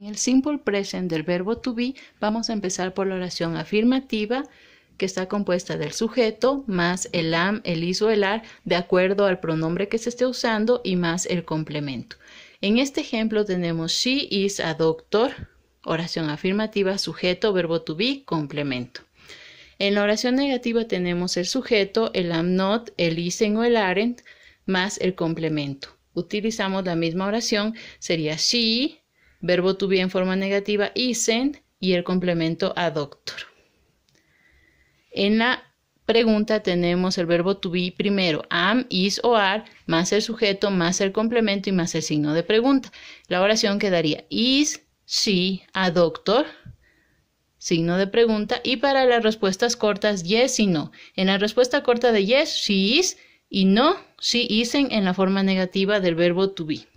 En el simple present del verbo to be vamos a empezar por la oración afirmativa que está compuesta del sujeto más el am, el is o el are de acuerdo al pronombre que se esté usando y más el complemento. En este ejemplo tenemos she is a doctor, oración afirmativa, sujeto, verbo to be, complemento. En la oración negativa tenemos el sujeto, el am not, el isen o el aren't más el complemento. Utilizamos la misma oración, sería she verbo to be en forma negativa, isen, y el complemento a doctor. En la pregunta tenemos el verbo to be primero, am, is o are, más el sujeto, más el complemento y más el signo de pregunta. La oración quedaría is si, a doctor? Signo de pregunta. Y para las respuestas cortas, yes y no. En la respuesta corta de yes, she is y no, si isn't en la forma negativa del verbo to be.